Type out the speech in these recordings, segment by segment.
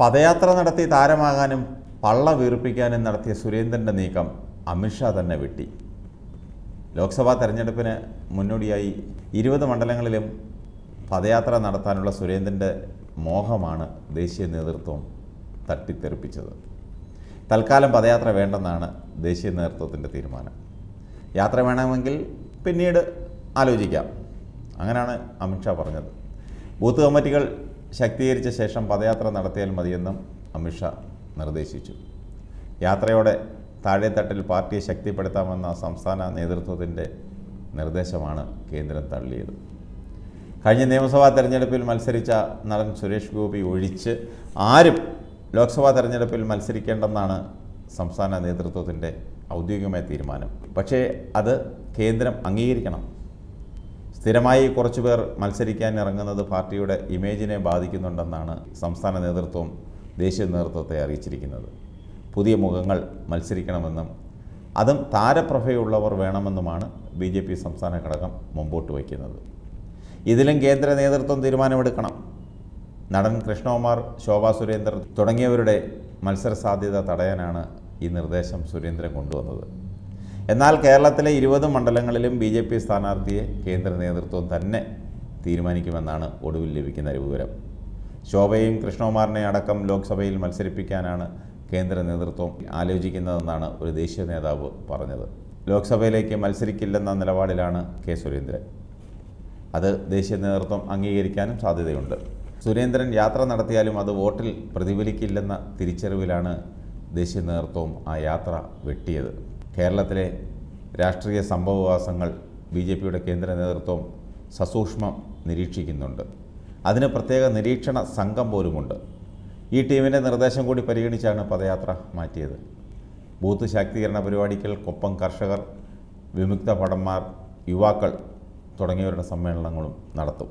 പദയാത്ര നടത്തി താരമാകാനും പള്ള വീർപ്പിക്കാനും നടത്തിയ സുരേന്ദ്രൻ്റെ നീക്കം അമിത്ഷാ തന്നെ വെട്ടി ലോക്സഭാ തെരഞ്ഞെടുപ്പിന് മുന്നോടിയായി ഇരുപത് മണ്ഡലങ്ങളിലും പദയാത്ര നടത്താനുള്ള സുരേന്ദ്രൻ്റെ മോഹമാണ് ദേശീയ നേതൃത്വം തട്ടിത്തെറിപ്പിച്ചത് തൽക്കാലം പദയാത്ര വേണ്ടെന്നാണ് ദേശീയ നേതൃത്വത്തിൻ്റെ തീരുമാനം യാത്ര വേണമെങ്കിൽ പിന്നീട് ആലോചിക്കാം അങ്ങനെയാണ് അമിത്ഷാ പറഞ്ഞത് ബൂത്ത് കമ്മിറ്റികൾ ശക്തീകരിച്ച ശേഷം പദയാത്ര നടത്തിയാൽ മതിയെന്നും അമിത്ഷാ നിർദ്ദേശിച്ചു യാത്രയോടെ താഴെത്തട്ടിൽ പാർട്ടിയെ ശക്തിപ്പെടുത്താമെന്ന സംസ്ഥാന നേതൃത്വത്തിൻ്റെ നിർദ്ദേശമാണ് കേന്ദ്രം തള്ളിയത് കഴിഞ്ഞ നിയമസഭാ തെരഞ്ഞെടുപ്പിൽ മത്സരിച്ച നടൻ സുരേഷ് ഗോപി ഒഴിച്ച് ആരും ലോക്സഭാ തെരഞ്ഞെടുപ്പിൽ മത്സരിക്കേണ്ടെന്നാണ് സംസ്ഥാന നേതൃത്വത്തിൻ്റെ ഔദ്യോഗികമായ തീരുമാനം പക്ഷേ അത് കേന്ദ്രം അംഗീകരിക്കണം സ്ഥിരമായി കുറച്ചുപേർ മത്സരിക്കാൻ ഇറങ്ങുന്നത് പാർട്ടിയുടെ ഇമേജിനെ ബാധിക്കുന്നുണ്ടെന്നാണ് സംസ്ഥാന നേതൃത്വം ദേശീയ നേതൃത്വത്തെ അറിയിച്ചിരിക്കുന്നത് പുതിയ മുഖങ്ങൾ മത്സരിക്കണമെന്നും അതും താരപ്രഭയുള്ളവർ വേണമെന്നുമാണ് ബി ജെ പി സംസ്ഥാന ഘടകം മുമ്പോട്ട് വയ്ക്കുന്നത് ഇതിലും കേന്ദ്ര നേതൃത്വം തീരുമാനമെടുക്കണം നടൻ കൃഷ്ണകുമാർ ശോഭാ സുരേന്ദ്രൻ തുടങ്ങിയവരുടെ മത്സര സാധ്യത തടയാനാണ് ഈ നിർദ്ദേശം സുരേന്ദ്രൻ കൊണ്ടുവന്നത് എന്നാൽ കേരളത്തിലെ ഇരുപത് മണ്ഡലങ്ങളിലും ബി ജെ പി സ്ഥാനാർത്ഥിയെ കേന്ദ്ര നേതൃത്വം തന്നെ തീരുമാനിക്കുമെന്നാണ് ഒടുവിൽ ലഭിക്കുന്ന ഒരു വിവരം ശോഭയും കൃഷ്ണകുമാറിനെ അടക്കം ലോക്സഭയിൽ മത്സരിപ്പിക്കാനാണ് കേന്ദ്ര നേതൃത്വം ആലോചിക്കുന്നതെന്നാണ് ഒരു ദേശീയ നേതാവ് പറഞ്ഞത് ലോക്സഭയിലേക്ക് മത്സരിക്കില്ലെന്ന നിലപാടിലാണ് കെ സുരേന്ദ്രൻ അത് ദേശീയ നേതൃത്വം അംഗീകരിക്കാനും സാധ്യതയുണ്ട് സുരേന്ദ്രൻ യാത്ര നടത്തിയാലും അത് വോട്ടിൽ പ്രതിഫലിക്കില്ലെന്ന തിരിച്ചറിവിലാണ് ദേശീയ നേതൃത്വം ആ യാത്ര വെട്ടിയത് കേരളത്തിലെ രാഷ്ട്രീയ സംഭവവാസങ്ങൾ ബി ജെ പിയുടെ കേന്ദ്ര നേതൃത്വം സസൂക്ഷ്മം നിരീക്ഷിക്കുന്നുണ്ട് അതിന് പ്രത്യേക നിരീക്ഷണ സംഘം പോലുമുണ്ട് ഈ ടീമിൻ്റെ നിർദ്ദേശം കൂടി പരിഗണിച്ചാണ് പദയാത്ര മാറ്റിയത് ബൂത്ത് ശാക്തീകരണ പരിപാടികൾ കൊപ്പം കർഷകർ വിമുക്ത ഭടന്മാർ യുവാക്കൾ തുടങ്ങിയവരുടെ സമ്മേളനങ്ങളും നടത്തും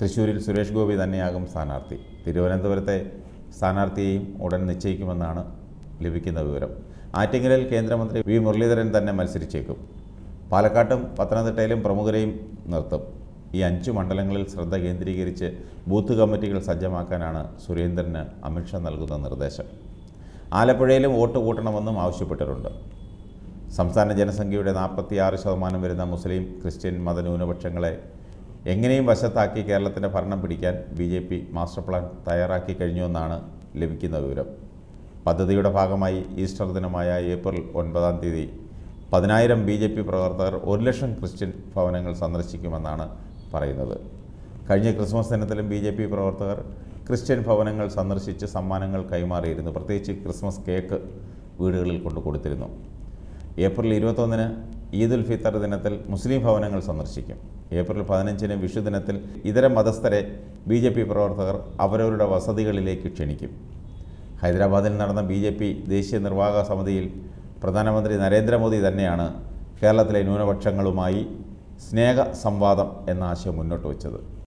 തൃശ്ശൂരിൽ സുരേഷ് ഗോപി തന്നെയാകും സ്ഥാനാർത്ഥി തിരുവനന്തപുരത്തെ സ്ഥാനാർത്ഥിയെയും ഉടൻ നിശ്ചയിക്കുമെന്നാണ് ലഭിക്കുന്ന വിവരം ആറ്റിങ്ങലിൽ കേന്ദ്രമന്ത്രി വി മുരളീധരൻ തന്നെ മത്സരിച്ചേക്കും പാലക്കാട്ടും പത്തനംതിട്ടയിലും പ്രമുഖരെയും നിർത്തും ഈ അഞ്ച് മണ്ഡലങ്ങളിൽ ശ്രദ്ധ കേന്ദ്രീകരിച്ച് ബൂത്ത് കമ്മിറ്റികൾ സജ്ജമാക്കാനാണ് സുരേന്ദ്രന് അമിത്ഷാ നൽകുന്ന നിർദ്ദേശം ആലപ്പുഴയിലും വോട്ട് കൂട്ടണമെന്നും ആവശ്യപ്പെട്ടിട്ടുണ്ട് സംസ്ഥാന ജനസംഖ്യയുടെ നാൽപ്പത്തിയാറ് ശതമാനം വരുന്ന മുസ്ലിം ക്രിസ്ത്യൻ മതന്യൂനപക്ഷങ്ങളെ എങ്ങനെയും വശത്താക്കി കേരളത്തിൻ്റെ ഭരണം പിടിക്കാൻ ബി മാസ്റ്റർ പ്ലാൻ തയ്യാറാക്കി കഴിഞ്ഞുവെന്നാണ് ലഭിക്കുന്ന വിവരം പദ്ധതിയുടെ ഭാഗമായി ഈസ്റ്റർ ദിനമായ ഏപ്രിൽ ഒൻപതാം തീയതി പതിനായിരം ബി ജെ പി പ്രവർത്തകർ ഒരു ലക്ഷം ക്രിസ്ത്യൻ ഭവനങ്ങൾ സന്ദർശിക്കുമെന്നാണ് പറയുന്നത് കഴിഞ്ഞ ക്രിസ്മസ് ദിനത്തിലും ബി ജെ പി പ്രവർത്തകർ ക്രിസ്ത്യൻ ഭവനങ്ങൾ സന്ദർശിച്ച് സമ്മാനങ്ങൾ കൈമാറിയിരുന്നു പ്രത്യേകിച്ച് ക്രിസ്മസ് കേക്ക് വീടുകളിൽ കൊണ്ടു കൊടുത്തിരുന്നു ഏപ്രിൽ ഇരുപത്തൊന്നിന് ഈദ് ഉൽ ഫിത്തർ ദിനത്തിൽ മുസ്ലിം ഭവനങ്ങൾ സന്ദർശിക്കും ഏപ്രിൽ പതിനഞ്ചിന് വിഷു ദിനത്തിൽ ഇതര മതസ്ഥരെ ബി പ്രവർത്തകർ അവരവരുടെ വസതികളിലേക്ക് ക്ഷണിക്കും ഹൈദരാബാദിൽ നടന്ന ബി ജെ പി ദേശീയ നിർവാഹക സമിതിയിൽ പ്രധാനമന്ത്രി നരേന്ദ്രമോദി തന്നെയാണ് കേരളത്തിലെ ന്യൂനപക്ഷങ്ങളുമായി സ്നേഹ സംവാദം എന്ന ആശയം മുന്നോട്ട് വച്ചത്